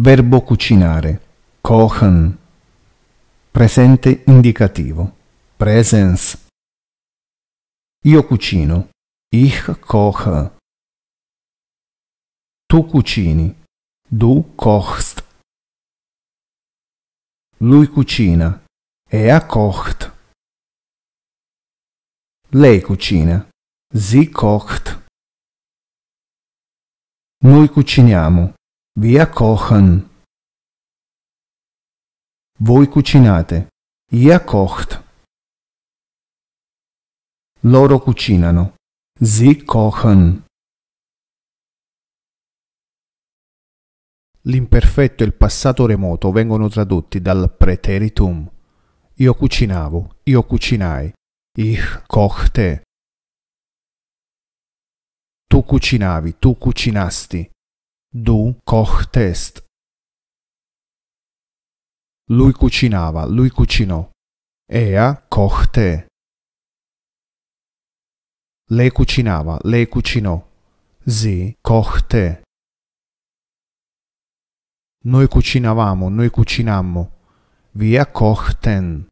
Verbo cucinare. Kochen. Presente indicativo. Presence. Io cucino. Ich koche. Tu cucini. Du kochst. Lui cucina. Er kocht. Lei cucina. Sie kocht. Noi cuciniamo. Wir kochen. Voi cucinate. Ihr kocht. Loro cucinano. Sie kochen. L'imperfetto e il passato remoto vengono tradotti dal preteritum. Io cucinavo, io cucinai, ich kochte. Tu cucinavi, tu cucinasti, Du kochtest. Lui cucinava, lui cucinò. Ea kochte. Lei cucinava, lei cucinò. Sie kochte. Noi cucinavamo, noi cucinammo. Wir kochten.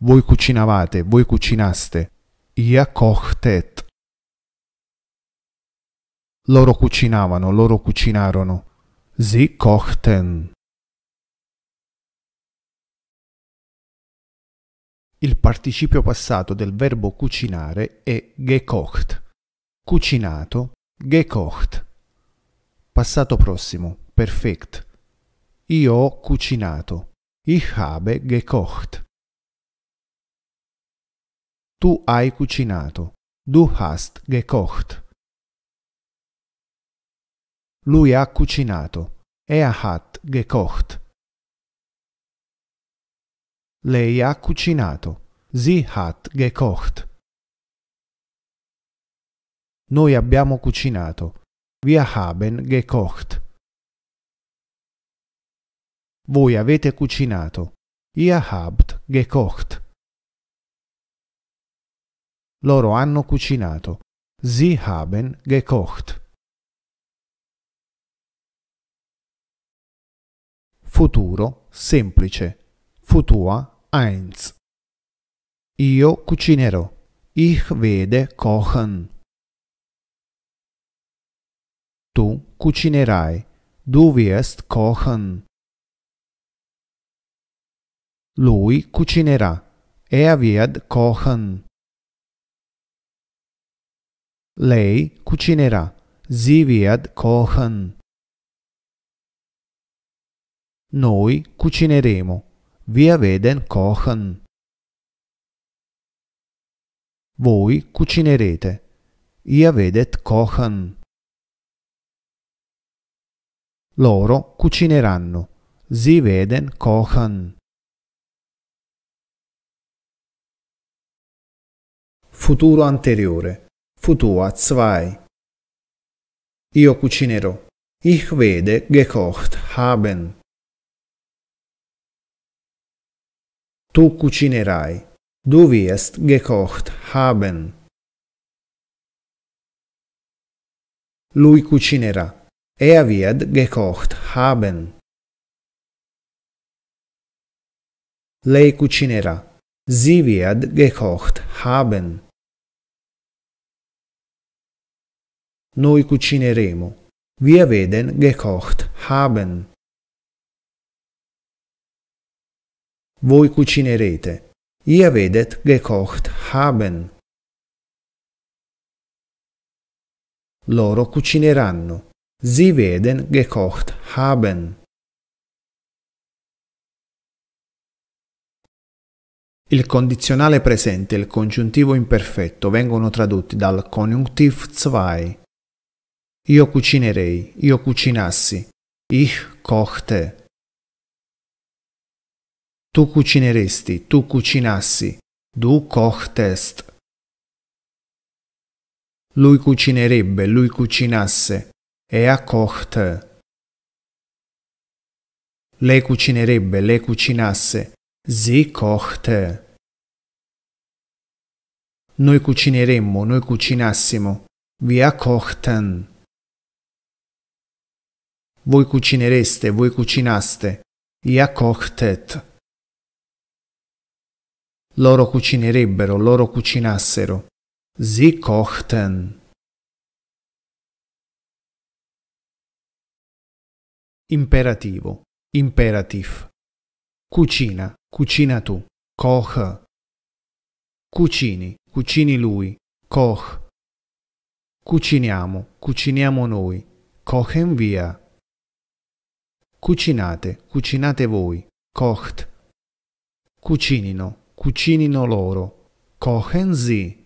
Voi cucinavate, voi cucinaste. Ia kochtet. Loro cucinavano, loro cucinarono. Sie kochten. Il participio passato del verbo cucinare è gekocht. Cucinato, gekocht. Passato prossimo, perfect. Io ho cucinato. Ich habe gekocht. Tu hai cucinato. Du hast gekocht. Lui ha cucinato. Er hat gekocht. Lei ha cucinato. Sie hat gekocht. Noi abbiamo cucinato. Wir haben gekocht. Voi avete cucinato. Ihr habt gekocht. Loro hanno cucinato. Sie haben gekocht. futuro, semplice. Futua eins. Io cucinerò. Ich werde kochen. Tu cucinerai. Du wirst kochen. Lui cucinerà. Er wird kochen. Lei cucinerà. Sie wird kochen noi cucineremo. Wir werden kochen. Voi cucinerete. Ihr werdet kochen. Loro cucineranno. Sie werden kochen. Futuro anteriore. Futua 2. Io cucinerò. Ich werde gekocht haben. tu cucinerai. Du wirst gekocht haben. Lui cucinerà. Er wird gekocht haben. Lei cucinerà. Sie wird gekocht haben. Noi cucineremo. Wir werden gekocht haben. Voi cucinerete. Ihr werdet gekocht haben. Loro cucineranno. Sie werden gekocht haben. Il condizionale presente e il congiuntivo imperfetto vengono tradotti dal Konjunktiv 2. Io cucinerei, io cucinassi, ich kochte. Tu cucineresti, tu cucinassi, du kochtest. Lui cucinerebbe, lui cucinasse, ea kocht. Lei cucinerebbe, lei cucinasse, sie kochte. Noi cucineremmo, noi cucinassimo, wir kochten. Voi cucinereste, voi cucinaste, ihr kochtet loro cucinerebbero, loro cucinassero. Sie kochten. Imperativo, imperativ. Cucina, cucina tu, koch. Cucini, cucini lui, koch. Cuciniamo, cuciniamo noi, kochen via. Cucinate, cucinate voi, kocht. Cucinino, cucinino loro. Kochen sie.